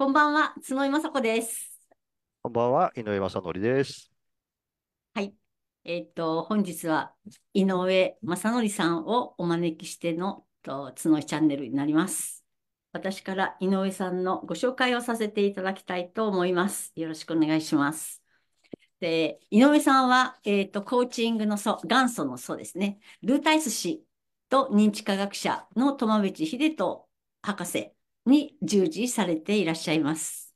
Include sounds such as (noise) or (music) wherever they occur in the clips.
こんばんは、角井雅子です。こんばんは、井上正則です。はい。えっ、と、本日は井上正則さんをお招きしてのと角井チャンネルになります。私から井上さんのご紹介をさせていただきたいと思います。よろしくお願いします。で、井上さんは、えっ、と、コーチングの祖、元祖の祖ですね。ルータイス氏と認知科学者の友淵秀人博士に従事されていらっしゃいます。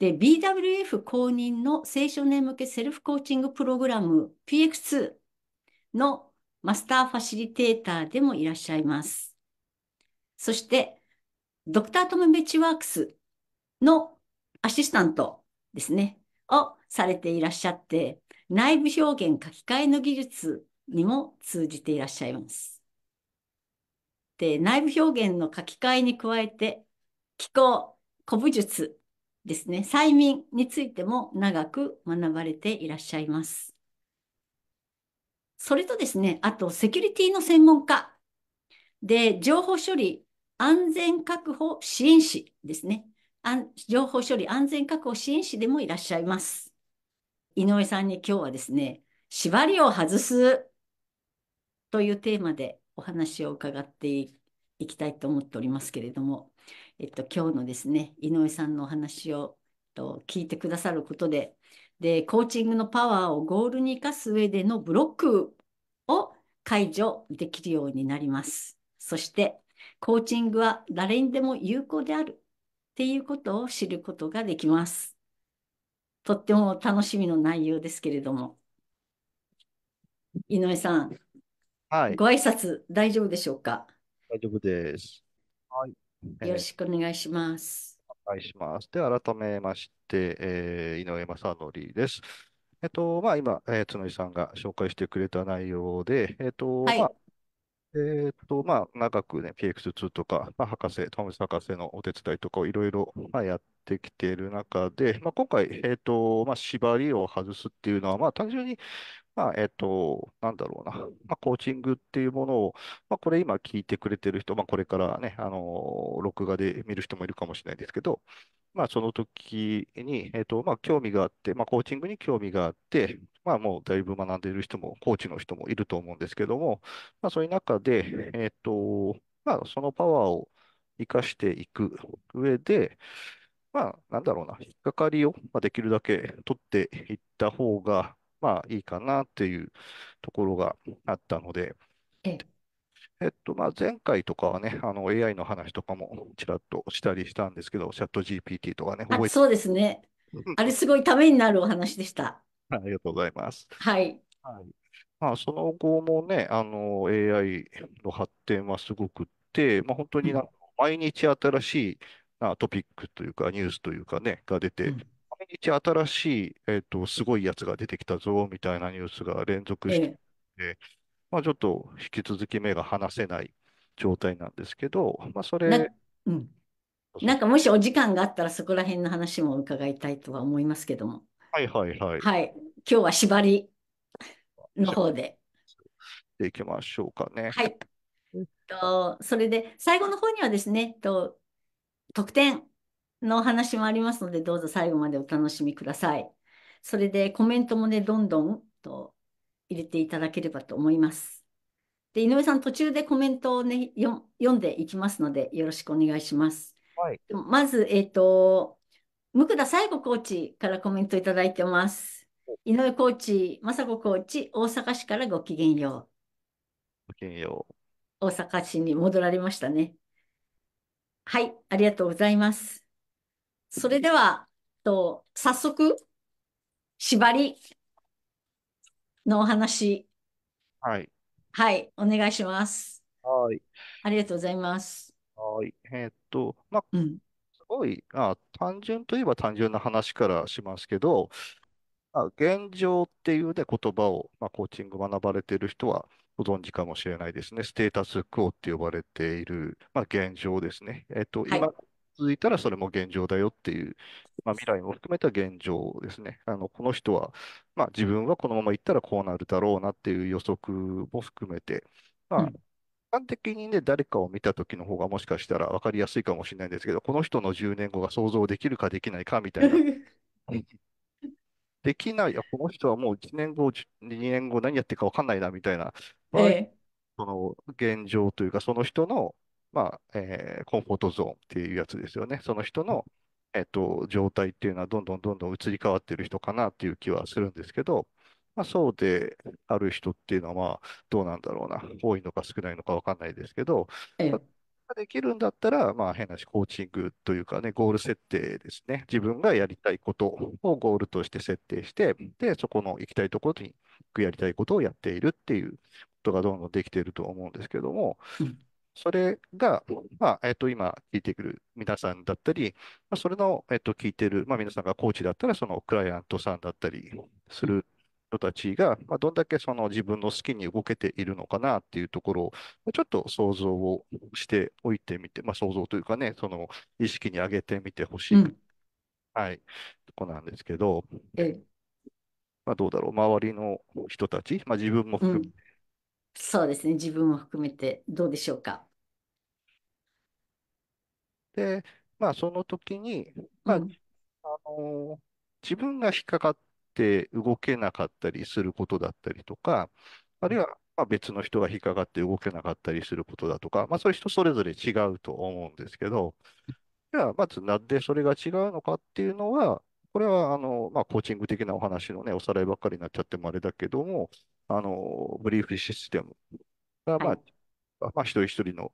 で、BWF 公認の青少年向けセルフコーチングプログラム PX2 のマスターファシリテーターでもいらっしゃいます。そして、ドクタートムベッチワークスのアシスタントですね、をされていらっしゃって、内部表現書き換えの技術にも通じていらっしゃいます。で、内部表現の書き換えに加えて、気候、古武術ですね、催眠についても長く学ばれていらっしゃいます。それとですね、あとセキュリティの専門家で、情報処理安全確保支援士ですね。情報処理安全確保支援士でもいらっしゃいます。井上さんに今日はですね、縛りを外すというテーマでお話を伺っていきたいと思っておりますけれども、えっと、今日のですね、井上さんのお話をと聞いてくださることで、で、コーチングのパワーをゴールに生かす上でのブロックを解除できるようになります。そして、コーチングは誰にでも有効であるっていうことを知ることができます。とっても楽しみの内容ですけれども。井上さん、はい、ご挨拶大丈夫でしょうか大丈夫です。はいよろしくお願いします。お願いします。で、改めまして、え井上正則です。えっと、まあ、今、えー、角井さんが紹介してくれた内容で、えっと、はい。まあ、えっと、まあ、長くね、PX2 とか、まあ、博士、トムス博士のお手伝いとかをいろいろ、まあ、やってきている中で、まあ、今回、えっと、まあ、縛りを外すっていうのは、まあ、単純に、まあ、えっと、なんだろうな、まあ、コーチングっていうものを、まあ、これ今聞いてくれてる人、まあ、これからね、あの、録画で見る人もいるかもしれないですけど、まあ、その時に、えっと、まあ、興味があって、まあ、コーチングに興味があって、まあ、もうだいぶ学んでいる人も、コーチの人もいると思うんですけども、まあ、そういう中で、えっと、まあ、そのパワーを生かしていく上で、まあ、なんだろうな、引っかかりをできるだけ取っていった方が、まあいいかなっていうところがあったので、えっと、まあ、前回とかはね、あの AI の話とかもちらっとしたりしたんですけど、チャット GPT とかね、覚えてそうですね。あれすごいためになるお話でした。ありがとうございます。はい。はい。まあ、その後もね、あの AI の発展はすごくって、まあ、本当にな、うん毎日新しいなトピックというか、ニュースというかね、が出て、うん毎日新しい、えっと、すごいやつが出てきたぞ、みたいなニュースが連続してまあ、ちょっと引き続き目が離せない状態なんですけど、まあ、そな、れ、うん。なんかもしお時間があったらそこら辺の話も伺いたいとは思いますけども。はいはいはい。はい。今日は縛りの方で。でいきましょうかね。はい。えっと、それで最後の方にはですね、えっと、得点、のお話もありますので、どうぞ最後までお楽しみください。それでコメントもね、どんどんと入れていただければと思います。で、井上さん、途中でコメントをね、読んでいきますので、よろしくお願いします。はい、まず、えっ、ー、と、向田最後コーチからコメントいただいてます。井上コーチ、雅子コーチ、大阪市からごきげんよう。ごきげんよう。大阪市に戻られましたね。はい、ありがとうございます。それでは、と早速、縛りのお話。はい。はい、お願いします。はい。ありがとうございます。はい。えーっと、まあ、うん。すごい、あ、単純といえば単純な話からしますけど、まあ、現状っていうね、言葉を、まあ、コーチング学ばれている人はご存知かもしれないですね。ステータスクオって呼ばれている、まあ、現状ですね。えっと、今続いたらそれも現状だよっていう、まあ、未来も含めた現状ですね。あのこの人は、まあ、自分はこのままいったらこうなるだろうなっていう予測も含めて、まあ、う般的にね、誰かを見た時の方がもしかしたら分かりやすいかもしれないんですけど、この人の10年後が想像できるかできないかみたいな。(laughs) できない、いやこの人はもう1年後、2年後何やってるか分かんないなみたいな場合、ええ、その現状というか、その人のまあ、えー、コンフォートゾーンっていうやつですよね。その人の、えっと、状態っていうのはどんどんどんどん移り変わってる人かなっていう気はするんですけど、まあ、そうである人っていうのは、まあ、どうなんだろうな、多いのか少ないのか分かんないですけど、まあ、できるんだったら、まあ、変なし、コーチングというかね、ゴール設定ですね。自分がやりたいことをゴールとして設定して、で、そこの行きたいところに行くやりたいことをやっているっていうことがどんどんできていると思うんですけども、それが、まあ、えっと、今聞いてくる皆さんだったり、まあ、それの、えっと、聞いてる、まあ、皆さんがコーチだったら、そのクライアントさんだったりする人たちが、まあ、どんだけその自分の好きに動けているのかなっていうところを、ちょっと想像をしておいてみて、まあ、想像というかね、その意識に上げてみてほしい、はい、とこなんですけど、まあ、どうだろう、周りの人たち、まあ、自分も含めて、うん、そうですね、自分も含めてどうでしょうか。で、まあ、その時に、まあ、あの自分が引っかかって動けなかったりすることだったりとか、あるいは、まあ、別の人が引っかかって動けなかったりすることだとか、まあ、それ人それぞれ違うと思うんですけど、じゃあ、まずなんでそれが違うのかっていうのは、これは、あの、まあ、コーチング的なお話のね、おさらいばっかりになっちゃってもあれだけども、あの、ブリーフシステムが、まあ、まあ、一人一人の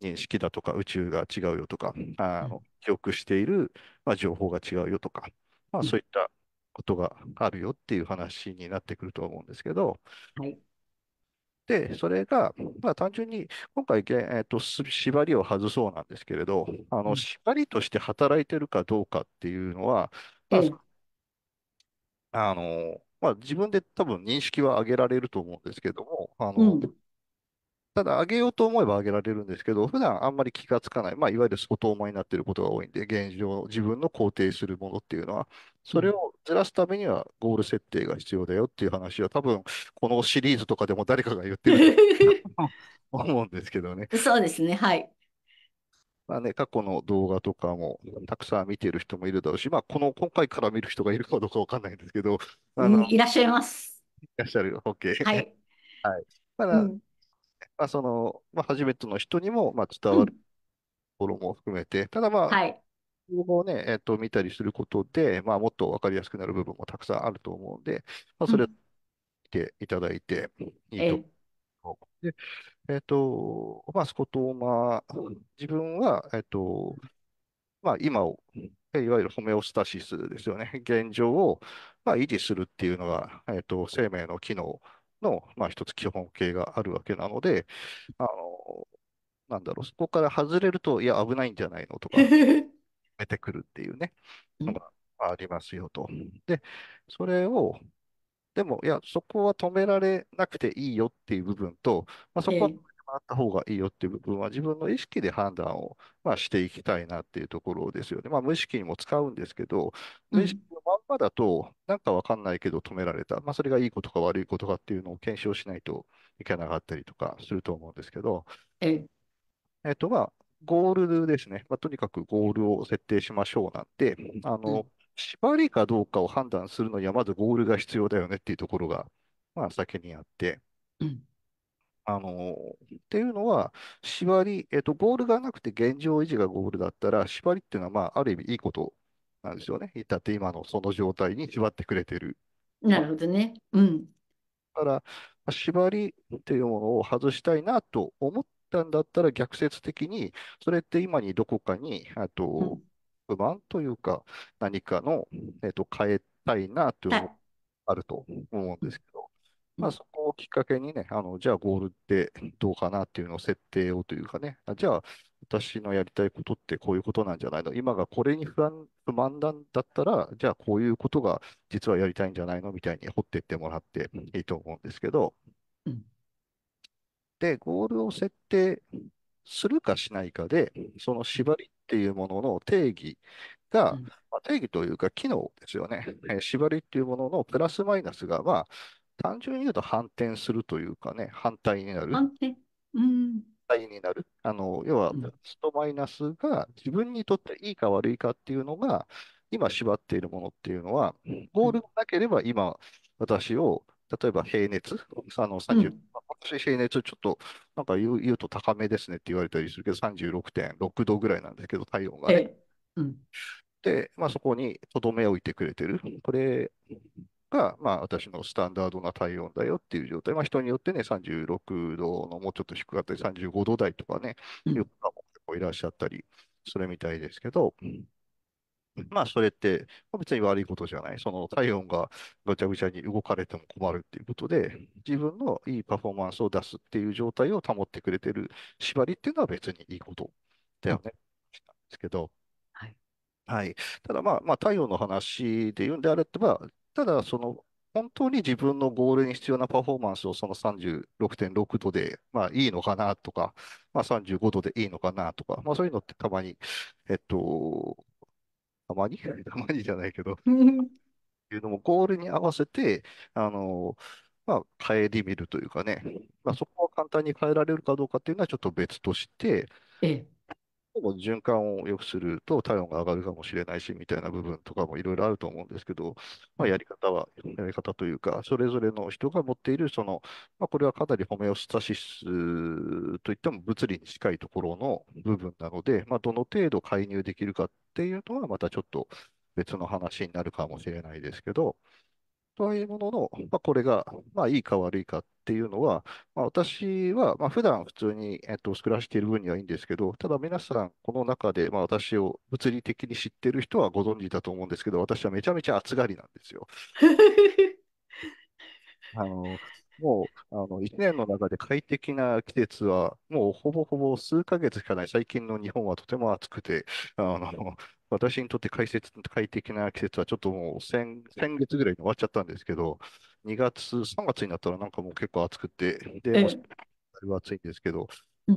認識だとか宇宙が違うよとか、あの記憶している、まあ、情報が違うよとか、まあ、そういったことがあるよっていう話になってくると思うんですけど、で、それが、まあ、単純に今回、えーと、縛りを外そうなんですけれど、あの縛りとして働いてるかどうかっていうのは、まあ、あのまあ、自分で多分認識は上げられると思うんですけども、あの、うんただ、上げようと思えば上げられるんですけど、普段あんまり気がつかない、まあ、いわゆる外いになっていることが多いんで、現状、自分の肯定するものっていうのは、それをずらすためにはゴール設定が必要だよっていう話は、多分このシリーズとかでも誰かが言ってると思うんですけどね。(laughs) そうですね、はい。まあね、過去の動画とかもたくさん見てる人もいるだろうし、まあ、この今回から見る人がいるかどうかわかんないんですけど、あの、いらっしゃいます。いらっしゃる、OK。はい。(laughs) はい。まだ、うんまあ、その、まあ、初めての人にも、まあ、伝わるところも含めて、ただまあ、はい。情報をね、えっと、見たりすることで、まあ、もっとわかりやすくなる部分もたくさんあると思うんで、まあ、それを見ていただいていいとえ。思で、えっと、まあ、スコトーマ、自分は、えっと、まあ、今を、えいわゆるホメオスタシスですよね。現状を、まあ、維持するっていうのが、えっと、生命の機能の、まあ、一つ基本形があるわけなので、あの、なんだろう、そこから外れると、いや、危ないんじゃないのとか、出てくるっていうね、のがありますよと。で、それを、でも、いや、そこは止められなくていいよっていう部分と、まあ、そこはあった方がいいよっていう部分は自分の意識で判断を、まあ、していきたいなっていうところですよね。まあ、無意識にも使うんですけど、無意識のまんまだと、なんかわかんないけど止められた、まあ、それがいいことか悪いことかっていうのを検証しないといけなかったりとかすると思うんですけど、ええっと、まあ、ゴールですね。まあ、とにかくゴールを設定しましょうなんて、あの、縛りかどうかを判断するのには、まずゴールが必要だよねっていうところが、まあ、先にあって、あのっていうのは、縛り、えっと、ボールがなくて現状維持がゴールだったら、縛りっていうのは、まあ、ある意味いいことなんですよね。至って今のその状態に縛ってくれてる。なるほどね。うん。だから、縛りっていうものを外したいなと思ったんだったら、逆説的に、それって今にどこかに、あと、不満というか、何かの、えっと、変えたいなというのがあると思うんですけど。まあ、そこをきっかけにね、あの、じゃあゴールってどうかなっていうのを設定をというかね、あじゃあ私のやりたいことってこういうことなんじゃないの今がこれに不安、不満だったら、じゃあこういうことが実はやりたいんじゃないのみたいに掘っていってもらっていいと思うんですけど、うん、で、ゴールを設定するかしないかで、その縛りっていうものの定義が、うん、まあ、定義というか機能ですよね。えー、縛りっていうもののプラスマイナスが、まあ、単純に言うと反転するというかね、反対になる。反転うん。対になる。あの、要は、プラスとマイナスが自分にとっていいか悪いかっていうのが、今縛っているものっていうのは、ゴールがなければ今、私を、例えば平熱、あの30、私平熱ちょっと、なんか言う言うと高めですねって言われたりするけど、36.6度ぐらいなんですけど、体温がね。で、まあ、そこにとどめ置いてくれてる。これ、が、まあ、私のスタンダードな体温だよっていう状態、まあ、人によってね、36度のもうちょっと低かったり、35度台とかね、いう方も結構いらっしゃったりするみたいですけど、まあ、それって、別に悪いことじゃない。その体温がぐちゃぐちゃに動かれても困るっていうことで、自分のいいパフォーマンスを出すっていう状態を保ってくれてる縛りっていうのは別にいいことだよね。ん、ですけど、はい。ただまあ、まあ、体温の話で言うんであれば、ただ、その、本当に自分のゴールに必要なパフォーマンスをその36.6度で、まあ、いいのかなとか、まあ、35度でいいのかなとか、まあ、そういうのってたまに、えっと、たまに (laughs) たまにじゃないけどって (laughs) いうのもゴールに合わせて、あの、まあ、変えりみるというかね、まあ、そこは簡単に変えられるかどうかっていうのはちょっと別として、ええも循環を良くすると体温が上がるかもしれないし、みたいな部分とかもいろいろあると思うんですけど、まあ、やり方は、やり方というか、それぞれの人が持っている、その、まあ、これはかなりホメオスタシスといっても物理に近いところの部分なので、まあ、どの程度介入できるかっていうのは、またちょっと別の話になるかもしれないですけど、というものの、まあ、これが、まあ、いいか悪いかっていうのは、まあ、私は、まあ、普段普通に、えっと、暮らしている分にはいいんですけど、ただ皆さん、この中で、まあ、私を物理的に知ってる人はご存知だと思うんですけど、私はめちゃめちゃ暑がりなんですよ。(laughs) あのもうあの1年の中で快適な季節は、もうほぼほぼ数ヶ月しかない、最近の日本はとても暑くて、あの私にとって快快適な季節はちょっともう先先月ぐらいに終わっちゃったんですけど、2月、3月になったらなんかもう結構暑くて、で、暑いんですけど、で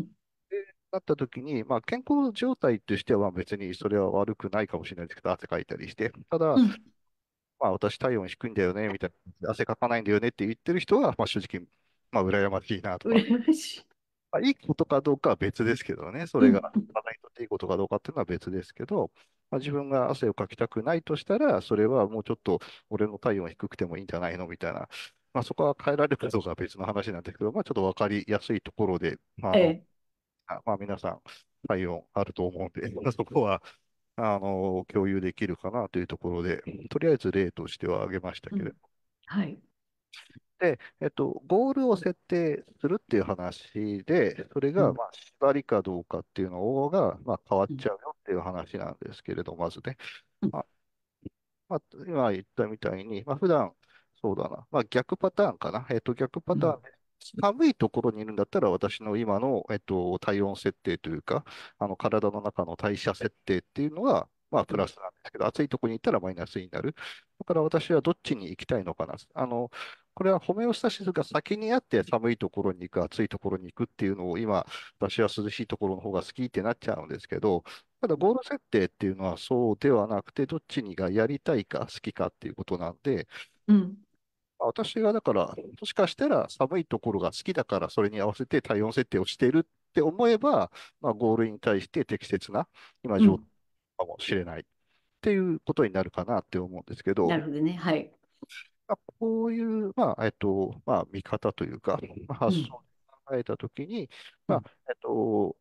なった時に、まあ、健康状態としては別にそれは悪くないかもしれないですけど、汗かいたりして、ただ、まあ、私体温低いんだよね、みたいな、汗かかないんだよねって言ってる人は、まあ、正直、まあ、羨ましいなとか。まあ、いいことかどうかは別ですけどね、それが、体にとっていいことかどうかっていうのは別ですけど、まあ、自分が汗をかきたくないとしたら、それはもうちょっと俺の体温低くてもいいんじゃないのみたいな、まあ、そこは変えられるかどうかは別の話なんですけど、まあ、ちょっと分かりやすいところで、まあ、ええ、まあ、皆さん、体温あると思うんで、(laughs) そこはあの共有できるかなというところで、とりあえず例としては挙げましたけれども。はいで、えっと、ゴールを設定するっていう話で、それが、まあ、縛りかどうかっていうのが、まあ、変わっちゃうよっていう話なんですけれど、まずね。まあ、まあ、今言ったみたいに、まあ、普段、そうだな、まあ、逆パターンかな。えっと、逆パターンで、寒いところにいるんだったら、私の今の、えっと、体温設定というか、あの体の中の代謝設定っていうのが、まあ、プラスなんですけど、暑いところにったらマイナスになる。だから私はどっちに行きたいのかな。あの、これはホメオスタシスが先にあって寒いところに行く、暑いところに行くっていうのを今、私は涼しいところの方が好きってなっちゃうんですけど、ただゴール設定っていうのはそうではなくて、どっちにがやりたいか好きかっていうことなんで、うん、私がだから、もしかしたら寒いところが好きだから、それに合わせて体温設定をしているって思えば、まあ、ゴールに対して適切な今状態かもしれないっていうことになるかなって思うんですけど。なるほどね。はい。まこういう、まあ、えっと、まあ、見方というか、ま発想で考えたときに、まあ、えっと、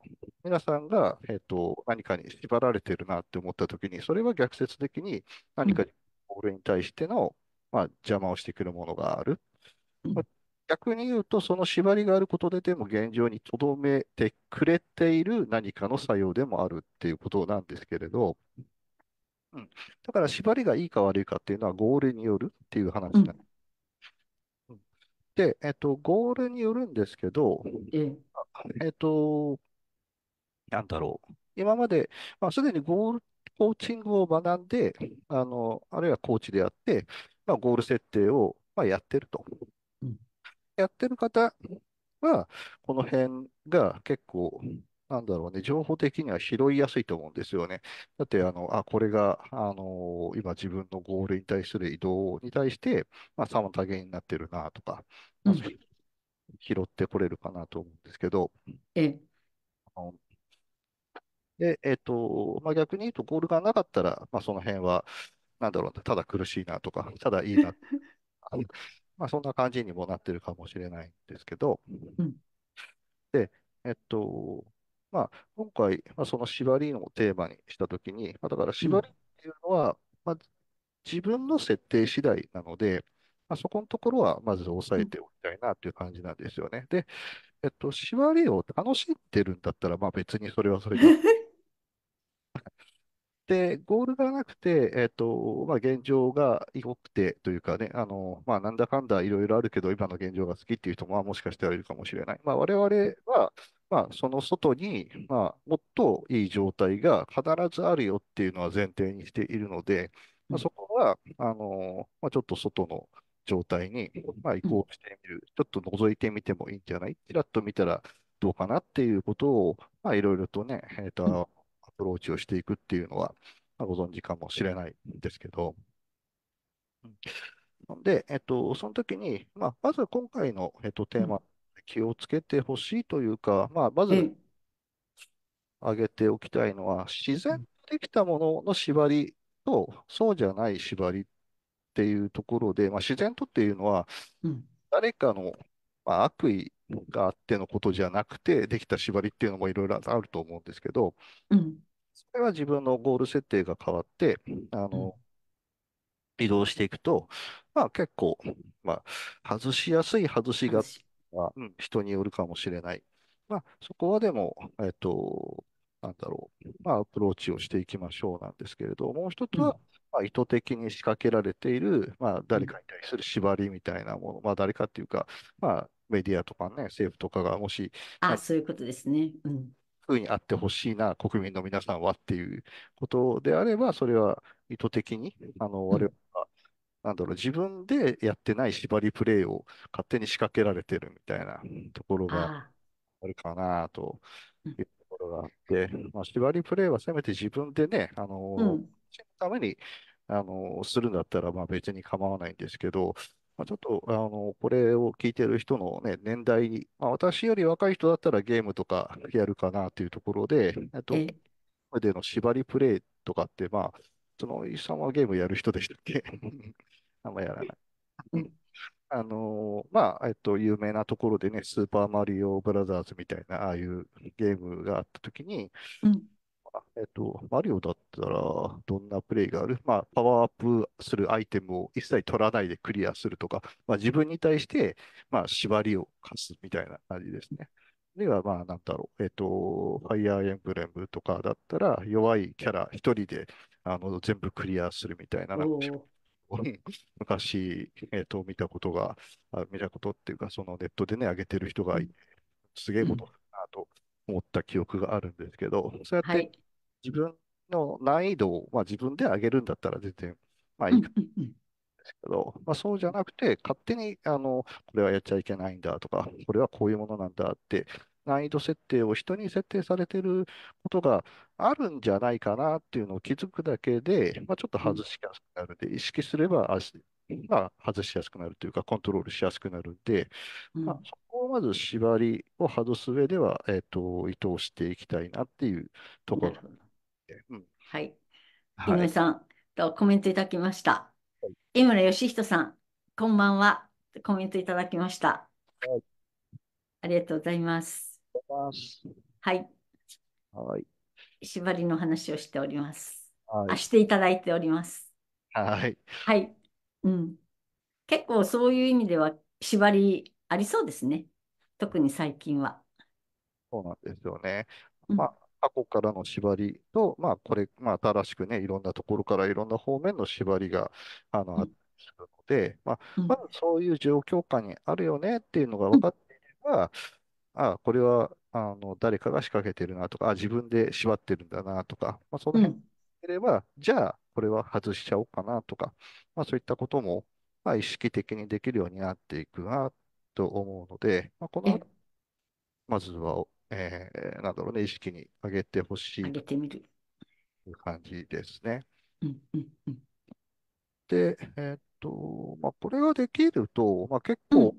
皆さんが、えっと、何かに縛られてるなって思ったときに、それは逆説的に何かに、俺に対しての、まあ、邪魔をしてくるものがある。ま逆に言うと、その縛りがあることででも現状にとどめてくれている何かの作用でもあるっていうことなんですけれど、うん、だから縛りがいいか悪いかっていうのはゴールによるっていう話ね、で、えっと、ゴールによるんですけど、ええっと、なんだろう。今まで、まあ、すでにゴール、コーチングを学んで、あの、あるいはコーチでやって、まあ、ゴール設定を、まあ、やってると。うん、やってる方は、この辺が結構、なんだろうね、情報的には拾いやすいと思うんですよね。だって、あの、あ、これが、あの、今自分のゴールに対する移動に対して、まあ、妨げになってるなとか、拾ってこれるかなと思うんですけど。えあで、えっ、と、まあ、逆に言うと、ゴールがなかったら、まあ、その辺は、なんだろう、ね、ただ苦しいなとか、ただいいな、(laughs) まあ、そんな感じにもなってるかもしれないんですけど、で、えっ、と、まあ、今回、まあ、その縛りをテーマにしたときに、まあ、だから縛りっていうのは、まあ、自分の設定次第なので、まあ、そこのところはまず押さえておきたいなという感じなんですよね。で、えっと、縛りを楽しんでるんだったら、まあ別にそれはそれで (laughs) で、ゴールがなくて、えっ、ー、と、まあ、現状が良くてというかね、あの、まあ、なんだかんだいろいろあるけど、今の現状が好きっていう人も、もしかしたらいるかもしれない。まあ、我々は、まあ、その外に、まあ、もっといい状態が必ずあるよっていうのは前提にしているので、まあ、そこは、あの、まあ、ちょっと外の状態に、まあ、移行してみる。ちょっと覗いてみてもいいんじゃないちらっと見たらどうかなっていうことを、まいろいろとね、えっ、ー、と、プローチをしていくっていうのは、まあ、ご存知かもしれないんですけど。で、えっと、その時に、まあ、まず今回の、えっと、テーマ、気をつけてほしいというか、まあ、まず挙げておきたいのは、自然できたものの縛りと、そうじゃない縛りっていうところで、まあ、自然とっていうのは、誰かの、まあ、悪意があってのことじゃなくて、できた縛りっていうのもいろいろあると思うんですけど、うんそれは自分のゴール設定が変わって、あの、移動していくと、まあ結構、まあ、外しやすい外しが、まあ、人によるかもしれない。まあ、そこはでも、えっと、なんだろう、まあ、アプローチをしていきましょうなんですけれど、もう一つは、まあ、意図的に仕掛けられている、まあ、誰かに対する縛りみたいなもの、まあ、誰かっていうか、まあ、メディアとかね、政府とかがもし、ああ、そういうことですね。うん。ふうにあってほしいな、国民の皆さんはっていうことであれば、それは意図的に、あの、我々は、なんだろう、自分でやってない縛りプレイを勝手に仕掛けられてるみたいなところがあるかなというところがあって、まあ、縛りプレイはせめて自分でね、あの、うん、のために、あの、するんだったら、まあ別に構わないんですけど、まあ、ちょっと、あの、これを聞いてる人のね、年代、まあ、私より若い人だったらゲームとかやるかなというところで、えっと、えでの縛りプレイとかって、まあ、その、イさんはゲームやる人でしたっけ (laughs) あんまやらない。あのまあ、えっと、有名なところでね、スーパーマリオブラザーズみたいな、ああいうゲームがあったときに、えっと、マリオだったら、どんなプレイがあるまあ、パワーアップするアイテムを一切取らないでクリアするとか、まあ、自分に対して、まあ、縛りを課すみたいな感じですね。では、まあ、なんだろう。えっと、ファイアーエンブレムとかだったら、弱いキャラ一人で、あの、全部クリアするみたいな、(laughs) 昔、えっと、見たことが、見たことっていうか、そのネットでね、上げてる人がいて、すげえことだなと思った記憶があるんですけど、そうやって自分の難易度を、まあ、自分で上げるんだったら全然、まあいいんですけど、まあ、そうじゃなくて、勝手に、あの、これはやっちゃいけないんだとか、これはこういうものなんだって、難易度設定を人に設定されてることがあるんじゃないかなっていうのを気づくだけで、まあ、ちょっと外しやすくなるんで、意識すれば、まあ、外しやすくなるというか、コントロールしやすくなるんで、まあ、そこまず縛りを外す上では、えっ、ー、と、意図していきたいなっていうところうん。はい。井上さん、はい、とコメントいただきました。はい、井村義人さん、こんばんは。コメントいただきました。はい、ありがとうございます。はい。はい。縛りの話をしております。はい、していただいております。はい。はい。うん。結構そういう意味では縛りありそうですね。特に最近は。そうなんですよね。まあ、過去からの縛りと、まあ、これ、まあ、新しくね、いろんなところからいろんな方面の縛りが、あの、うあんったりするので、まあ、まずそういう状況下にあるよねっていうのが分かっていれば、ああ、これは、あの、誰かが仕掛けてるなとか、あ、自分で縛ってるんだなとか、まあ、その辺んいれば、じゃあ、これは外しちゃおうかなとか、まあ、そういったことも、まあ、意識的にできるようになっていくなっと思うので、まあ、このまずは、えー、なんだろうね、意識に上げてほし上いげとてみる。いう感じですね。で、えーっと、まあ、これができると、まあ、結構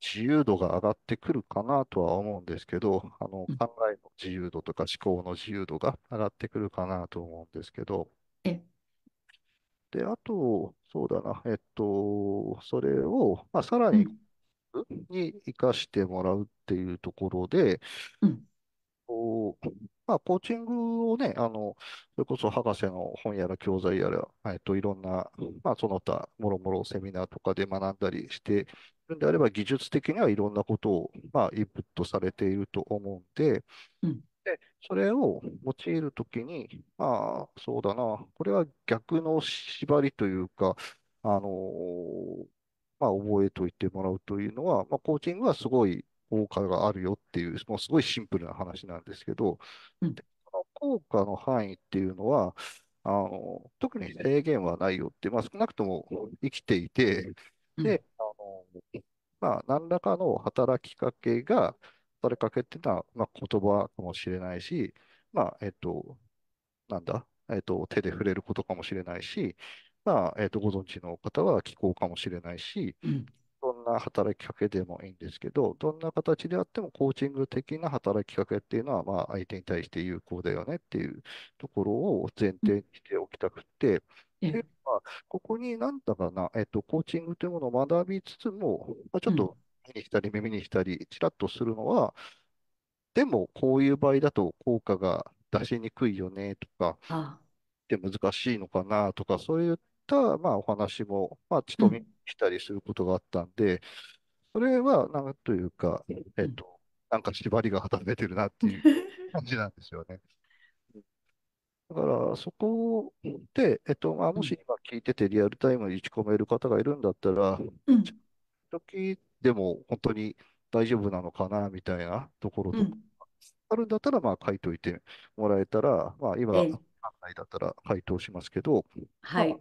自由度が上がってくるかなとは思うんですけど、あの考えの自由度とか思考の自由度が上がってくるかなと思うんですけど、で、あと、そうだな、えっと、それを、まあ、さらうにん。に生かしてもらうっていうところで、うんまあ、コーチングをね、あの、それこそ博士の本やら教材やら、えっと、いろんな、まあ、その他、もろもろセミナーとかで学んだりしてるんであれば、技術的にはいろんなことを、まあ、インプットされていると思うんで、うんで、それを用いるときに、まあ、そうだな、これは逆の縛りというか、あのー、まあ、覚えておいてもらうというのは、まあ、コーチングはすごい効果があるよっていう、もうすごいシンプルな話なんですけど、うん、その効果の範囲っていうのは、あの特に制限はないよって、まあ、少なくとも生きていて、で、あのまあ、何らかの働きかけが、働きかけっていうのは、まあ、言葉かもしれないし、まあ、えっと、なんだ、えっと、手で触れることかもしれないし、まあ、えっ、ー、と、ご存知の方は気候かもしれないし、うん、どんな働きかけでもいいんですけど、どんな形であってもコーチング的な働きかけっていうのは、まあ、相手に対して有効だよねっていうところを前提にしておきたくて、うん、で、まあ、ここになんだかな、えっ、ー、と、コーチングというものを学びつつも、まあ、ちょっと目にしたり耳にしたり、ちらっとするのは、でも、こういう場合だと効果が出しにくいよねとか、ああで難しいのかなとか、そういうた、まあ、お話も、まあ、ちょっと見たりすることがあったんで、それは、なんというか、えっ、と、なんか縛りが働いてるなっていう (laughs) 感じなんですよね。だから、そこで、えっと、まあ、もし今聞いててリアルタイムに打ち込める方がいるんだったら、うん、時でも本当に大丈夫なのかな、みたいなところとあるんだったら、まあ、書いといてもらえたら、まあ、今、案内だったら回答しますけど、はい。まあ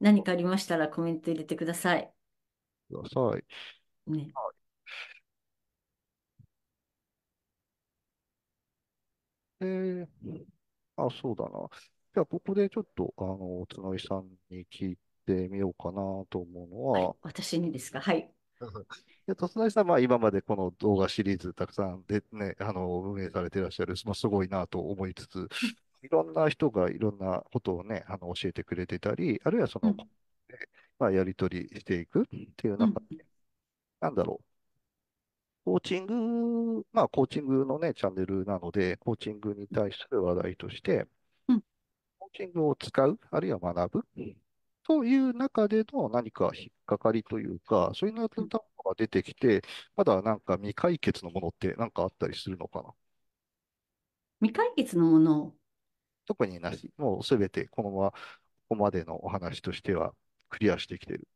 何かありましたらコメント入れてください。ください。ね。はいえー、あ、そうだな。じゃあ、ここでちょっと、あの、つのいさんに聞いてみようかなと思うのはい私にですかはい。と (laughs) つないさんは今までこの動画シリーズたくさんでね、あの、運営されていらっしゃる、まあ、すごいなと思いつつ、いろんな人がいろんなことをね、あの教えてくれてたり、あるいはその、うん、まあ、やり取りしていくっていう中で、うん、なんだろう。コーチング、まあ、コーチングのね、チャンネルなので、コーチングに対する話題として、うん、コーチングを使う、あるいは学ぶ、という中での何か引っかかりというか、そういうのが出てきて、まだなんか未解決のものって何かあったりするのかな未解決のもの特になし、もうすべてこのまま、ここまでのお話としてはクリアしてきてる。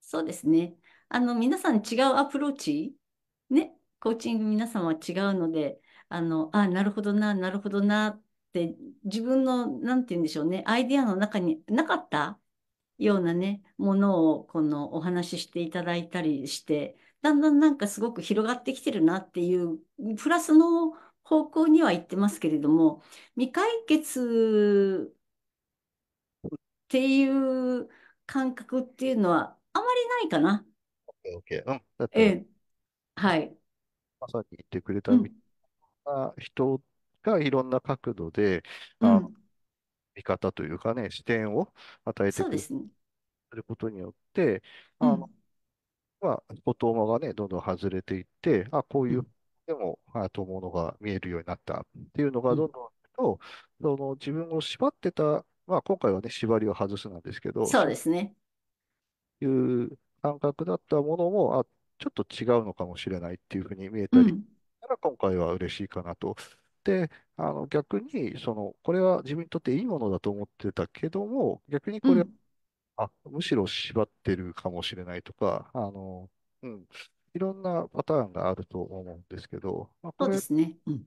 そうですね。あの、皆さん違うアプローチ、ね、コーチング皆さんは違うので、あの、あ、なるほどな、なるほどなって、自分の、なんて言うんでしょうね、アイデアの中になかったようなね、ものを、このお話ししていただいたりして、だんだんなんかすごく広がってきてるなっていう、プラスの方向には行ってますけれども、未解決っていう感覚っていうのはあまりないかな。OK、OK。うん。ええ、はい。まさに言ってくれたみたいな人がいろんな角度で、うあ、ん、見方というかね、視点を与えてくれすることによって、うあの、ん、まあ、言葉がね、どんどん外れていって、あ、こうういうん、でもあとトものが見えるようになったっていうのがどんどんと、うん、その自分を縛ってた、まあ、今回はね、縛りを外すなんですけど、そうですね。いう感覚だったものも、あ、ちょっと違うのかもしれないっていうふうに見えたり、うん、ら今回は嬉しいかなと。で、あの逆に、その、これは自分にとっていいものだと思ってたけども、逆にこれは、うん、あ、むしろ縛ってるかもしれないとか、あの、うん、いろんなパターンがあると思うんですけど、まあ、こそうれですね。うん。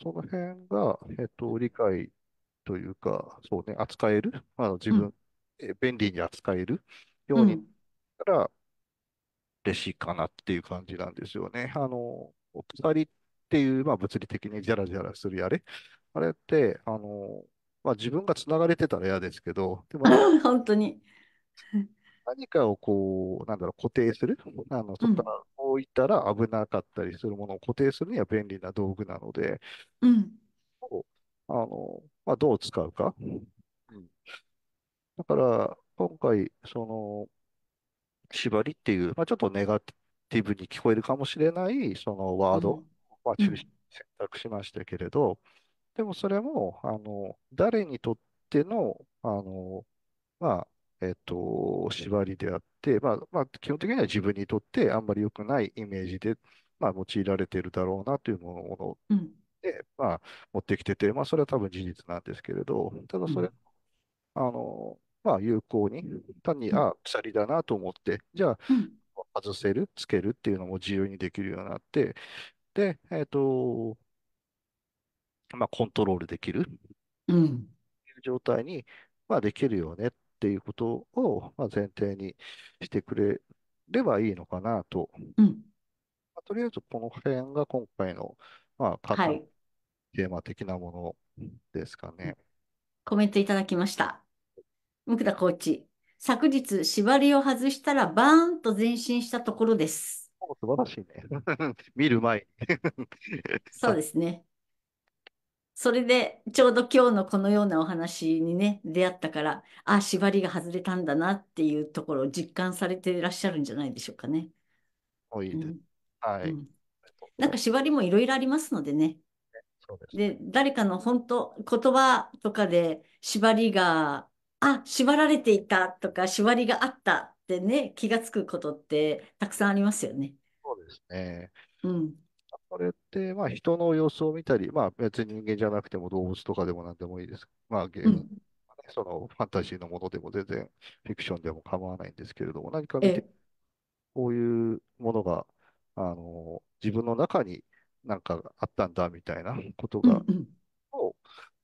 その辺が、えっと、理解というか、そうね、扱える、あ自分、え便利に扱えるようになっ。たら嬉しいかなっていう感じなんですよね。あの、鎖っていう、まあ、物理的にジャラジャラするあれ、あれって、あの、まあ、自分が繋がれてたら嫌ですけど、でもなんか、(laughs) 本当に。何かをこう、なんだろう、固定する、あの、そこからこういったら危なかったりするものを固定するには便利な道具なので、うん。あの、まあ、どう使うか。うん。だから、今回、その、縛りっていう、まあ、ちょっとネガティブに聞こえるかもしれない、そのワードは中心に選択しましたけれど、でもそれも、あの、誰にとっての、あの、まあ、えっと、縛りであって、まあ、まあ、基本的には自分にとってあんまり良くないイメージで、まあ、用いられているだろうなというもので、まあ、持ってきてて、まあ、それは多分事実なんですけれど、ただそれ、あの、まあ、有効に、単に、あ、鎖だなと思って、じゃあ、外せる、つけるっていうのも自由にできるようになって、で、えっと、まあ、コントロールできる、うん、いう状態に、まあ、できるよねっっていうことを、まあ、前提にしてくれればいいのかなと。うん、まあ、とりあえずこの辺が今回の、まあ、はテーマ的なものですかね。コメントいただきました。向田コーチ、昨日、縛りを外したらバーンと前進したところです。素晴らしいね。(laughs) 見る前 (laughs) そうですね。それで、ちょうど今日のこのようなお話にね、出会ったから、あ、縛りが外れたんだなっていうところを実感されていらっしゃるんじゃないでしょうかね。多いうん、はい、うん、なんか縛りもいろいろありますのでね。で誰かの本当、言葉とかで縛りが、あ、縛られていたとか、縛りがあったってね、気がつくことってたくさんありますよね。そうですね。うん。それって、まあ、人の様子を見たり、まあ、別に人間じゃなくても動物とかでも何でもいいです。まあ、ゲーム、そのファンタジーのものでも全然フィクションでも構わないんですけれども、何か見て、こういうものが、あの、自分の中になんかあったんだみたいなことが、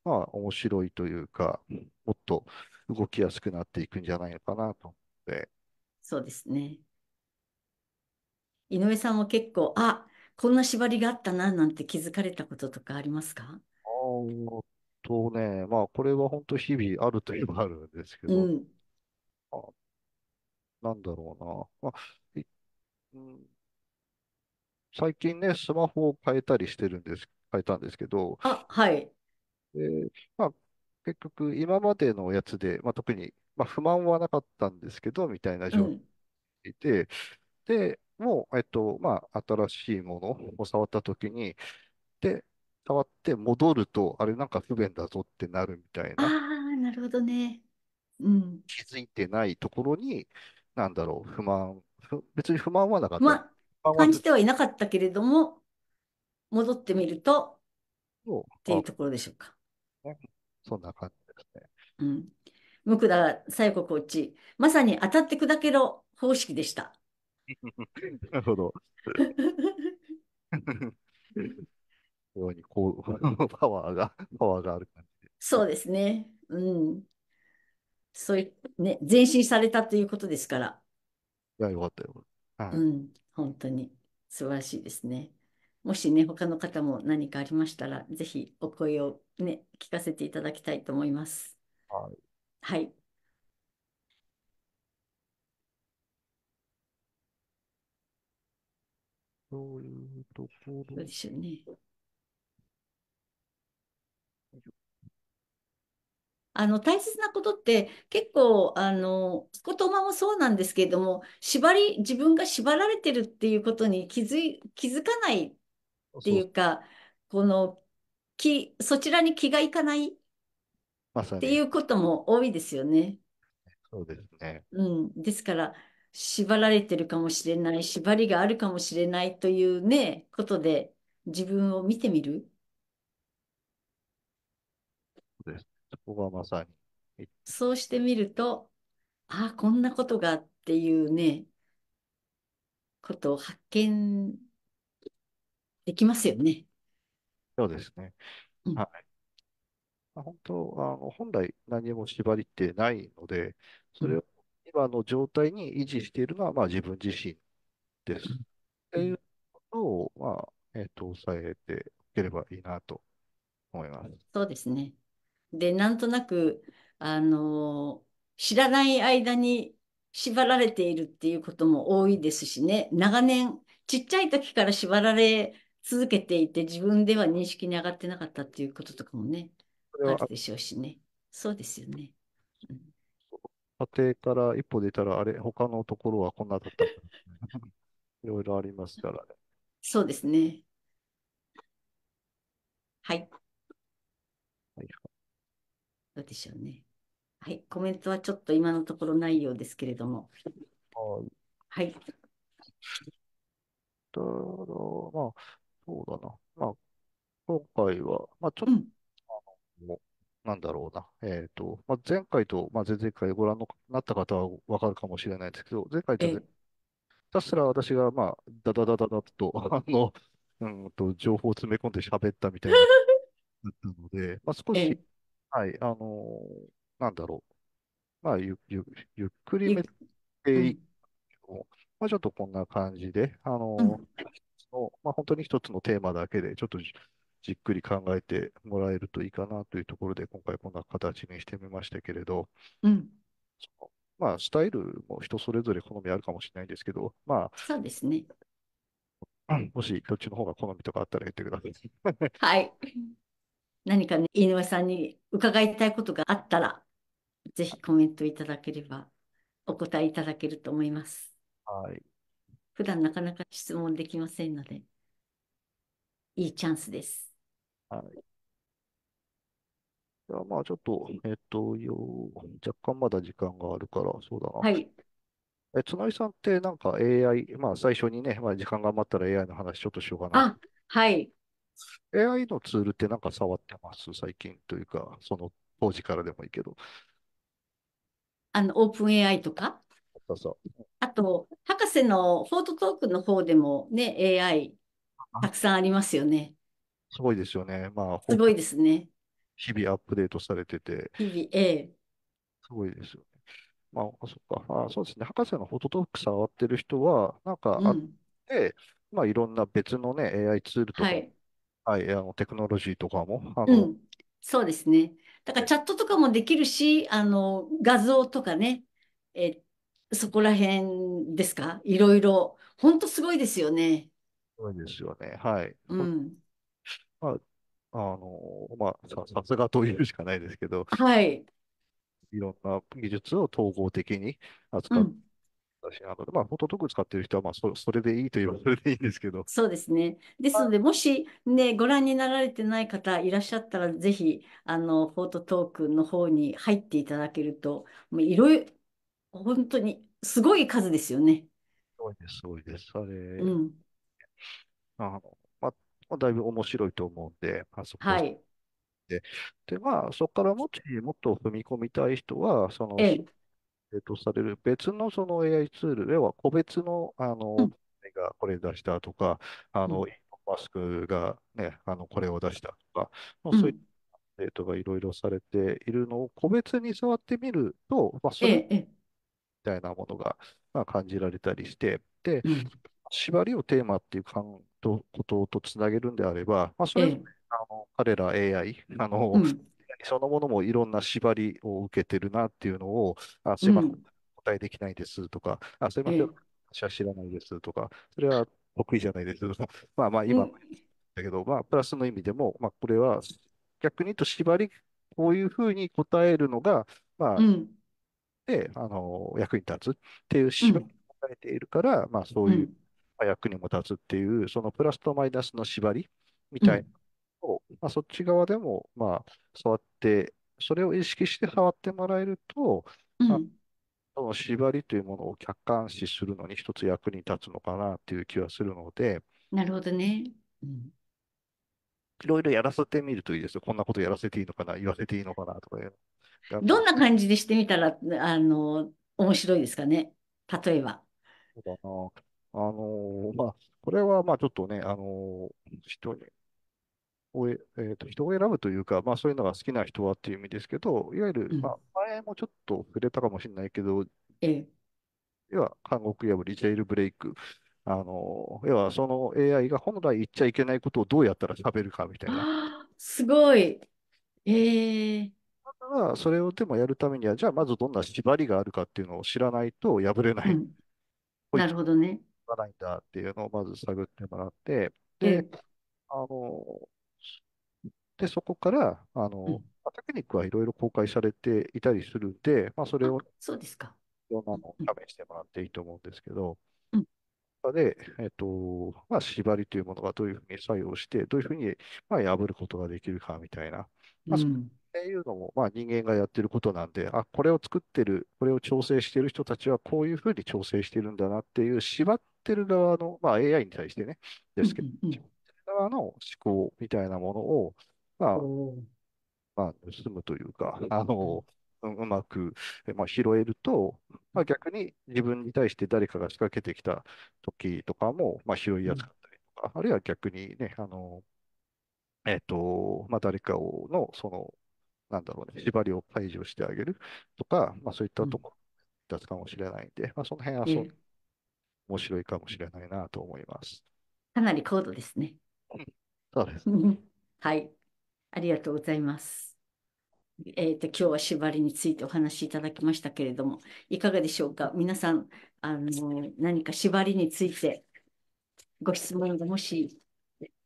まあ、面白いというか、もっと動きやすくなっていくんじゃないのかなと思って。そうですね。井上さんも結構、あこんな縛りがあったななんて気づかれたこととかありますかあとね、まあこれは本当日々あるといえばあるんですけど、うん、あなんだろうな、まあうん、最近ね、スマホを変えたりしてるんです、変えたんですけど、あ、はい。えー、まあ結局今までのやつで、まあ、特に、まあ、不満はなかったんですけど、みたいな状況でいて、で、も、えっと、まあ、新しいものを触ったときに、で、触って戻ると、あれなんか不便だぞってなるみたいな、あ、なるほどね。うん。気づいてないところに、なんだろう、不満、別に不満はなかった。不ま、満は感ずっじてはいなかったけれども、戻ってみるとと、っていうあ、ところでしょうか。そんな感じですね。うん。無垢だ、西国落ち。まさに当たって砕けろ方式でした。(laughs) なるほど。ようにこう、(laughs) パワーが、パワーがある感じで。そうですね。うん。そういね、前進されたということですから。いや、よかったよ。はい、うん、本当に素晴らしいですね。もしね、他の方も何かありましたら、ぜひお声をね、聞かせていただきたいと思います。はい。はいそういうところ。そうですよね。あの大切なことって結構あの言葉もそうなんですけれども縛り自分が縛られてるっていうことに気づい気づかないっていうかこのきそちらに気がいかないっていうことも多いですよね。そうですね、うん、ですから縛られてるかもしれない、縛りがあるかもしれないというね、ことで自分を見てみる。そうです。そこがまさに。そうしてみると、ああ、こんなことがっていうね、ことを発見できますよね。そうですね。うん、はい。まあ、本当、あの、本来何も縛りってないので、それを今の状態に維持しているのは、まあ、自分自身です。っていうことを、まあ、えっ、ー、と、抑えておければいいなと思います。そうですね。で、なんとなく、あのー、知らない間に縛られているっていうことも多いですしね、長年、ちっちゃい時から縛られ続けていて、自分では認識に上がってなかったっていうこととかもね、あるでしょうしね。そうですよね。うん家庭から一歩出たら、あれ、他のところはこんなだった。(laughs) いろいろありますからね。そうですね。はい。どうでしょうね。はい、コメントはちょっと今のところないようですけれども。はい。だかまあ、そうだな。まあ、今回は、まあ、ちょっと、あの、なんだろうな。えっ、ー、と、まあ、前回と、まあ、前々回ご覧になった方はわかるかもしれないですけど、前回とひたすら私が、まあ、ダダダダダと、あの、(laughs) うんと、情報を詰め込んで喋ったみたいな、(laughs) だったので、まあ、少し、はい、あのーなんだろう。まあ、ゆ、ゆ、ゆっくりめて、いいまあ、ちょっとこんな感じで、あのー、うん、のまあ、本当に一つのテーマだけで、ちょっとじっくり考えてもらえるといいかなというところで、今回こんな形にしてみましたけれど、うん、まあ、スタイルも人それぞれ好みあるかもしれないんですけど、まあ、そうですね。もし、どっちの方が好みとかあったら言ってください。はい。何かね、井上さんに伺いたいことがあったら、ぜひコメントいただければ、お答えいただけると思います。はい。普段なかなか質問できませんので、いいチャンスです。はい。じゃあまあちょっと、えっと、よ、若干まだ時間があるから、そうだはな。い。え、つのりさんってなんか AI、まあ最初にね、まあ時間が余ったら AI の話ちょっとしようかな。あ、はい。AI のツールってなんか触ってます最近というか、その当時からでもいいけど。あの、オープン AI とか。そうそう。あと、博士のフォートトークの方でもね、AI たくさんありますよね。すごいですよね。まあ、すごいですね。日々アップデートされてて、日々、ええ。すごいですよね。まあ、そっか。あ、そうですね。博士のフォトトーク触ってる人は、なんかあっん。て、まあ、いろんな別のね、AI ツールとかはい。はい、あの、テクノロジーとかも、あうん。そうですね。だからチャットとかもできるし、あの、画像とかね。え、そこら辺ですかいろいろ。本当すごいですよね。すごいですよね。はい。うん。まあ、あの、まあ、さ、さすがというしかないですけど、はい。いろんな技術を統合的にう扱ん。たし、のまあ、フォトトーク使ってる人は、まあそ、それでいいといえばそれでいいんですけど、そうですね。ですので、もしね、ご覧になられてない方いらっしゃったら、ぜひ、あの、フォートトークの方に入っていただけると、もういろいろ、本当にすごい数ですよね。多いです、多いです。あうん。あの、まあ、だいぶ面白いと思うんで、あそこはい。で、で、まあ、そこからもしもっと踏み込みたい人は、その、ええ。えっと、される別のその AI ツール、では個別の、あうん。がこれ出したとか、あの、ん。マスクがね、あの、これを出したとか、まあ、うそういっん。たデートがいろいろされているのを個別に触ってみると、まあ、それみたいなものが、まあ、感じられたりして、で、うん。縛りをテーマっていう考とこととつなげるんであれば、まあ、それ、えあの彼ら AI、あの、うそのものもいろんな縛りを受けてるなっていうのを、あすいません、答えできないですとか、あすいません、私は知らないですとか、それは得意じゃないですとか、(laughs) まあまあ今、だけど、まあ、プラスの意味でも、まあ、これは逆に言うと縛り、こういうふうに答えるのが、まあ、で、あの、役に立つっていう縛りを抱えているから、まあそういう、役にも立つっていう、そのプラスとマイナスの縛りみたいなを、うん、まあ、そっち側でも、まあ、触って、それを意識して触ってもらえると、うん、その縛りというものを客観視するのに一つ役に立つのかなっていう気はするので。なるほどね。うんいろいろやらせてみるといいですよ。こんなことやらせていいのかな、言わせていいのかなとかいう。どんな感じでしてみたら、あの、面白いですかね。例えば。そうだな。あのまあ、これはまあちょっとね、あの人をええーと、人を選ぶというか、まあ、そういうのが好きな人はっていう意味ですけど、いわゆる、まあ、前もちょっと触れたかもしれないけど、え要は韓国破り、ジェイルブレイク、あの要はその AI が本来言っちゃいけないことをどうやったら喋るかみたいな。すごい。ええだそれをでもやるためには、じゃあまずどんな縛りがあるかっていうのを知らないと破れなうい。ん。いなるほどね。がないんだっていうのをまず探ってもらって、で、あの、で、そこから、あの、うん、テクニックはいろいろ公開されていたりするんで、まあ、それを、そうですか。いろんなのを試してもらっていいと思うんですけど、うん、で、えっと、まあ、縛りというものがどういうふうに作用して、どういうふうに、まあ、破ることができるかみたいな、まあ、うっていうのも、まあ、人間がやってることなんで、あ、これを作ってる、これを調整してる人たちはこういうふうに調整してるんだなっていう、縛ってる側の、まあ、AI に対してね、ですけど、縛ってる側の思考みたいなものを、まあ、まあ、盗むというか、あの、うまく、まあ、拾えると、まあ、逆に自分に対して誰かが仕掛けてきた時とかも、まあ、拾いやすかったりとか、あるいは逆にね、あの、えっ、ー、と、まあ、誰かをの、その、なんだろうね、縛りを解除してあげるとか、まあ、そういったところだったかもしれないんで、まあ、その辺はそう、面白いかもしれないなと思います。かなり高度ですね。そうです。(laughs) はい。ありがとうございます。えーと、と今日は縛りについてお話しいただきましたけれども、いかがでしょうか皆さん、あの何か縛りについてご質問がもし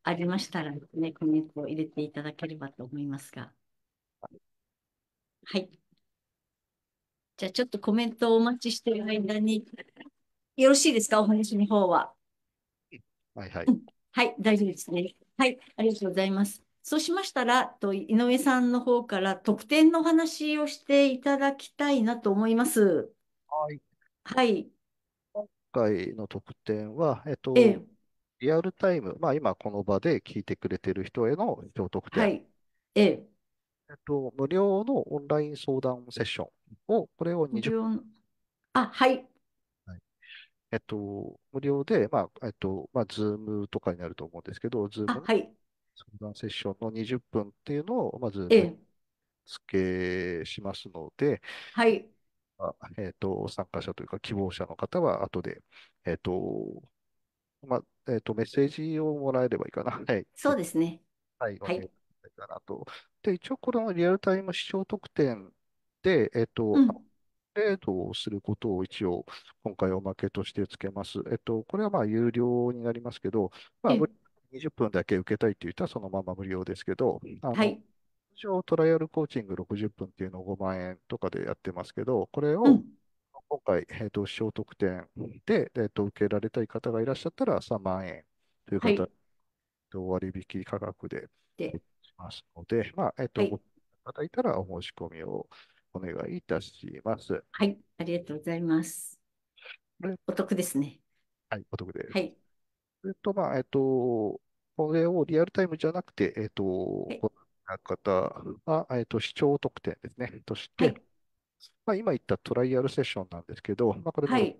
ありましたら、ね、コメントを入れていただければと思いますが。はい。じゃあちょっとコメントをお待ちしている間に、よろしいですかお話の方は。はいはい、はい、大丈夫ですね。はい、ありがとうございます。そうしましたら、と井上さんの方から特典の話をしていただきたいなと思います。はい。はい。今回の特典は、えっと、えリアルタイム、まあ今この場で聞いてくれてる人への特典。はい。ええっと、無料のオンライン相談セッションを、これを20分。あ、はい。はい、えっと、無料で、まあ、えっと、まあ、ズームとかになると思うんですけど、ズームい。相談セッションの20分っていうのを、まず、付けしますので、はい。まあ、えっと、参加者というか希望者の方は、後で、えっと、まあ、えっと、メッセージをもらえればいいかな。はい。そうですね。はい。はい。れなと。で、一応このリアルタイム視聴特典で、えっと、うんレードをすることを一応、今回おまけとしてつけます。えっと、これはまあ有料になりますけど、まあ、20分だけ受けたいって言ったらそのまま無料ですけど、あの、はい、通常トライアルコーチング60分っていうのを5万円とかでやってますけど、これを、うん、今回、えっと、視聴特典で、えっと、受けられたい方がいらっしゃったら3万円という方、はい、割引価格で、でますので、まあ、えっと、はい、いただいたらお申し込みをお願いいたします。はい、ありがとうございます。お得ですね。はい、お得です。はい。えっと、まあ、えっと、これをリアルタイムじゃなくて、えっと、はい、この方が、えっと、視聴特典ですね、として、はい、まあ、今言ったトライアルセッションなんですけど、まあ、これはい、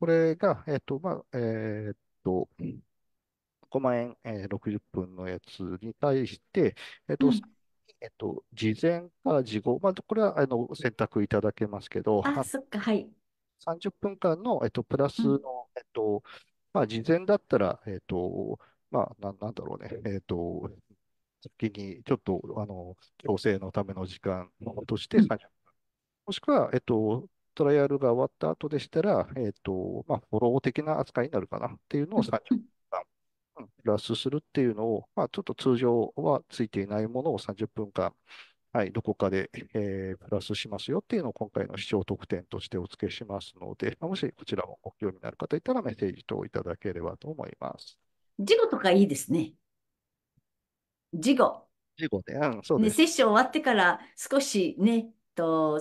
これが、えっと、まあ、えっと、5万円、えー、60分のやつに対して、えっと、うん、えっと、事前から事後、まあ、これはあの選択いただけますけど、あ、そっか、はい。30分間の、えっと、プラスの、えっと、まあ、事前だったら、えっと、まあ、な、なんだろうね、えっと、先にちょっと、あの、調整のための時間として30分。もしくは、えっと、トライアルが終わった後でしたら、えっと、まあ、フォロー的な扱いになるかなっていうのを30分。プラスするっていうのを、まあ、ちょっと通常はついていないものを30分間、はい、どこかで、えー、プラスしますよっていうのを今回の視聴特典としてお付けしますので、まあ、もしこちらもご興味のある方いたらメッセージ等いただければと思います。事後とかいいですね。事後。事後で、うん、そうです、ね。セッション終わってから少しね、と、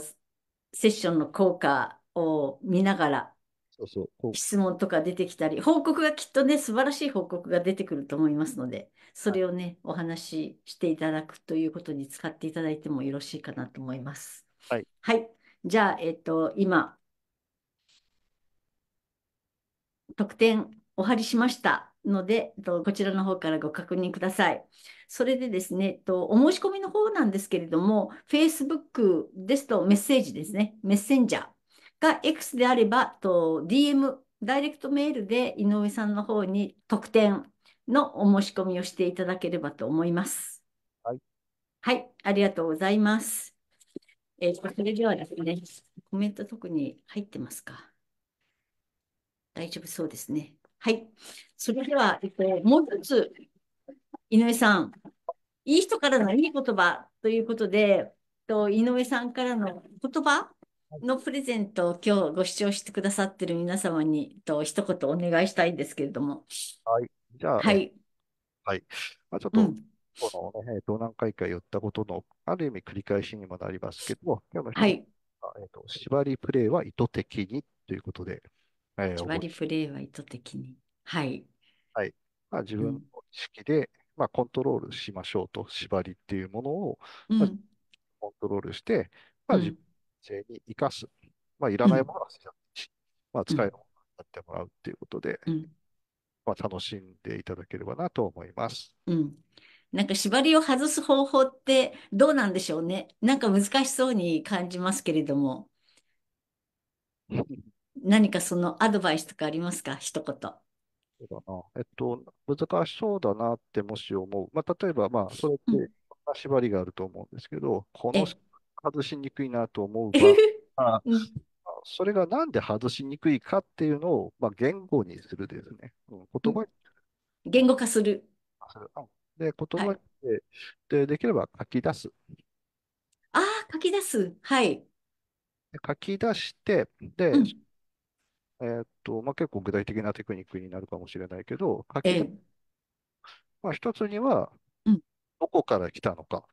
セッションの効果を見ながらそうそう質問とか出てきたり、報告がきっとね、素晴らしい報告が出てくると思いますので、それをね、お話ししていただくということに使っていただいてもよろしいかなと思います。はい。じゃあ、えっ、と、今、特典お貼りしましたので、こちらの方からご確認ください。それでですね、お申し込みの方なんですけれども、Facebook ですとメッセージですね、メッセンジャー。が X であれば、と DM、ダイレクトメールで井上さんの方に特典のお申し込みをしていただければと思います。はい。はい、ありがとうございます。えー、それではですね、コメント特に入ってますか大丈夫そうですね。はい。それでは、えっと、もう一つ、井上さん、いい人からのいい言葉ということで、と井上さんからの言葉のプレゼントを今日ご視聴してくださってる皆様にと一言お願いしたいんですけれども。はい。じゃあ、はい。はい。まあ、ちょっと、うんこの、ね、えー、と何回か言ったことの、ある意味繰り返しにもなりますけども、今日のは、いあえーと、縛りプレイは意図的にということで、えー、縛りプレイは意図的に。はい。はい。まあ、自分の意識で、うん、まあ、コントロールしましょうと、縛りっていうものを、まあ、コントロールして、まあ、自分生に生かす。まあ、いらないものは捨てちゃうし、まあ、使えるものになってもらうっていうことで、まあ、楽しんでいただければなと思います。うん。なんか縛りを外す方法ってどうなんでしょうね。なんか難しそうに感じますけれども。(laughs) 何かそのアドバイスとかありますか一言。そうだな。えっと、難しそうだなってもし思う。まあ、例えば、まあ、それって、縛りがあると思うんですけど、この外しにくいなと思うが、うん、それがなんで外しにくいかっていうのを、まあ、言語にするですね。うん、言葉に、言語化する。で、言葉にして、で、できれば書き出す。ああ、書き出す。はい。書き出して、で、えー、っと、まあ、結構具体的なテクニックになるかもしれないけど、書き出す。えまあ、一つには、どこから来たのか。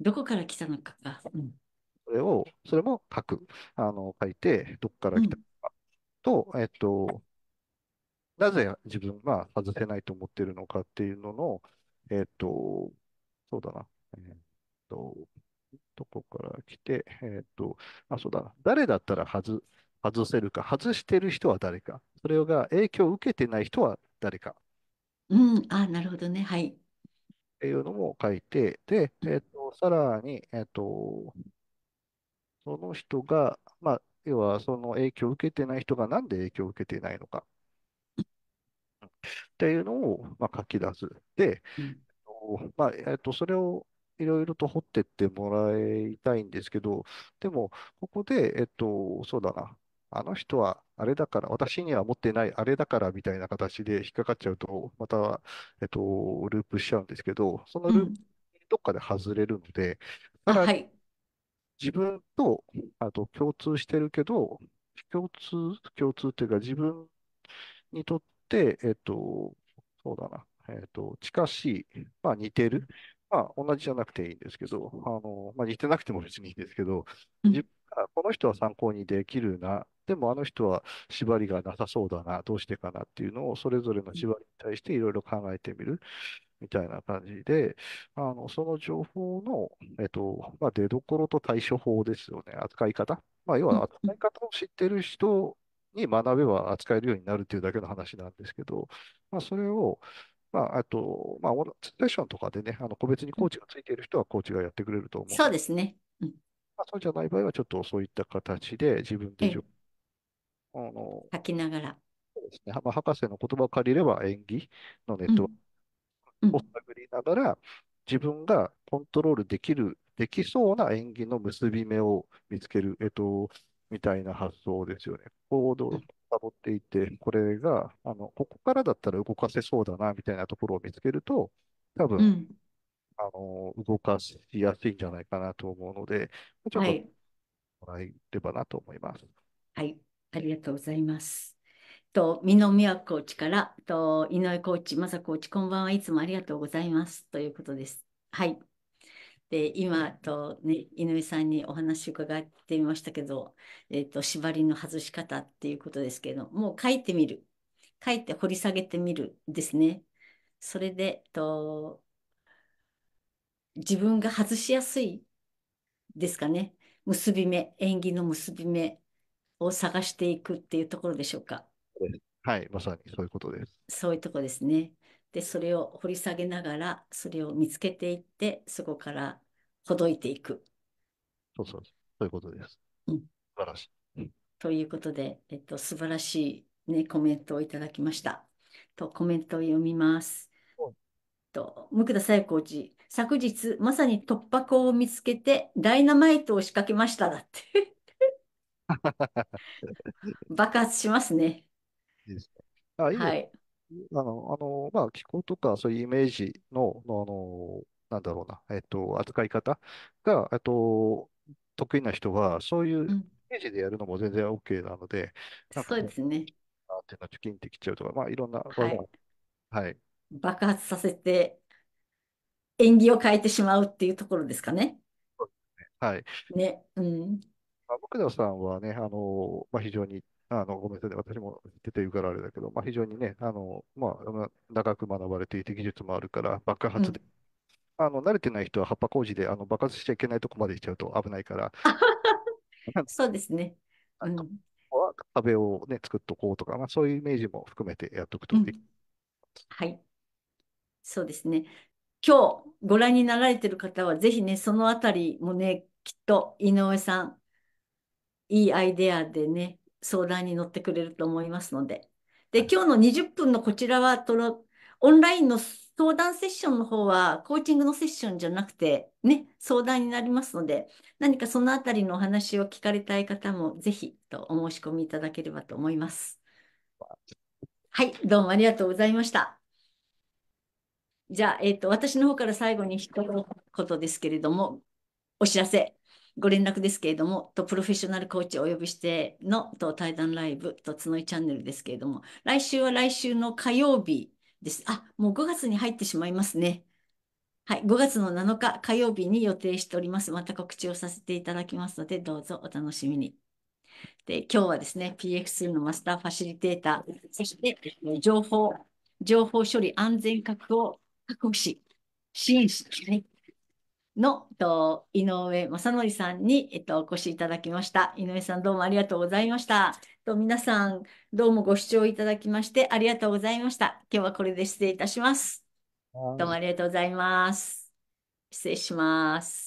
どこから来たのかか。うん、それを、それも書く。あの、書いて、どこから来たのかと、うん、えっと、なぜ自分が外せないと思ってるのかっていうのの、えっと、そうだな。えっと、どこから来て、えっと、あ、そうだな。誰だったら外、外せるか、外してる人は誰か、それが影響を受けてない人は誰か。うん、あ、なるほどね。はい。っていうのも書いて、で、えっさらに、えっと、その人が、まあ、要はその影響を受けてない人がなんで影響を受けていないのかっていうのを、まあ、書き出す。で、まあ、えっと、それをいろいろと掘ってってもらいたいんですけど、でも、ここで、えっと、そうだな、あの人はあれだから、私には持ってないあれだからみたいな形で引っかかっちゃうと、また、えっと、ループしちゃうんですけど、そのループどっかで外れるので、はい、自分とあと共通してるけど、共通、共通っていうか自分にとって、えっと、そうだな、えっと、近しい、まあ似てるまあ、同じじゃなくていいんですけど、あのまあ、似てなくても別にいいんですけど、自分この人は参考にできるな、でもあの人は縛りがなさそうだな、どうしてかなっていうのを、それぞれの縛りに対していろいろ考えてみるみたいな感じで、あのその情報の、えっとまあ、出どころと対処法ですよね、扱い方。まあ、要は扱い方を知ってる人に学べば扱えるようになるというだけの話なんですけど、まあ、それをまあ、あと、まあ、セッションとかでね、あの個別にコーチがついている人はコーチがやってくれると思う。そうですね。うんまあ、そうじゃない場合は、ちょっとそういった形で自分で、あの書きながら。そうですね。まあ、博士の言葉を借りれば演技のネットを探りながら、自分がコントロールできる、できそうな演技の結び目を見つける。えっと、みたいな発想ですよね。行動を辿っていって、これが、あの、ここからだったら動かせそうだな、みたいなところを見つけると、多分、うん、あの、動かしやすいんじゃないかなと思うので、ちょっともらえればなと思います。はい、ありがとうございます。と、美濃美和コーチから、と、井上コーチ、まさコーチ、こんばんはいつもありがとうございます。ということです。はい。で今と、ね、井上さんにお話伺ってみましたけど、えーと、縛りの外し方っていうことですけどもう書いてみる書いて掘り下げてみるですねそれでと自分が外しやすいですかね結び目縁起の結び目を探していくっていうところでしょうかはいまさにそういうことですそういうとこですねでそれを掘り下げながらそれを見つけていってそこからほどいていく。そうそうそういうことです。うん、素晴らしい、ということで、えっと、素晴らしい、ね、コメントをいただきました。とコメントを読みます。とん、と向田紗友コーチ、昨日まさに突破口を見つけてダイナマイトを仕掛けましただって。(laughs) 爆発しますね。いいすはい。あの、あの、まあ、気候とかそういうイメージの、の、あの、なんだろうな、えっと、扱い方が、えっと、得意な人は、そういうイメージでやるのも全然 OK なので、なんかそうでこすね。う、あていうのはチキンってきちゃうとか、まあ、いろんなはい。はい、爆発させて縁起を変えてしまうっていうところですかね。はい。ね。うん。まあ、僕田さんはね、あの、まあ、非常にあの、ごめんなさい、私も出ってて言うからあれだけど、まあ、非常にね、あの、まあ、長く学ばれていて技術もあるから、爆発で、うん、あの、慣れてない人は葉っぱ工事で、あの、爆発しちゃいけないとこまで行っちゃうと危ないから。そうですね。うん。壁をね、作っとこうとか、まあ、そういうイメージも含めてやっとくと、うん、はい。そうですね。今日ご覧になられてる方は、ぜひね、そのあたりもね、きっと井上さん、いいアイデアでね、相談に乗ってくれると思いますので。で、今日の20分のこちらは、とオンラインの相談セッションの方は、コーチングのセッションじゃなくて、ね、相談になりますので、何かそのあたりのお話を聞かれたい方も、ぜひとお申し込みいただければと思います。はい、どうもありがとうございました。じゃあ、えっ、ー、と、私の方から最後に一言ですけれども、お知らせご連絡ですけれども、とプロフェッショナルコーチをお呼びしてのと対談ライブとつのいチャンネルですけれども、来週は来週の火曜日です。あ、もう5月に入ってしまいますね。はい、5月の7日火曜日に予定しております。また告知をさせていただきますので、どうぞお楽しみに。で今日はですね、PX のマスターファシリテーター、そして情報、情報処理安全確保確保し、支援し、はい、の、と、井上正則さんに、えっと、お越しいただきました。井上さんどうもありがとうございました。と、皆さんどうもご視聴いただきましてありがとうございました。今日はこれで失礼いたします。どうもありがとうございます。失礼します。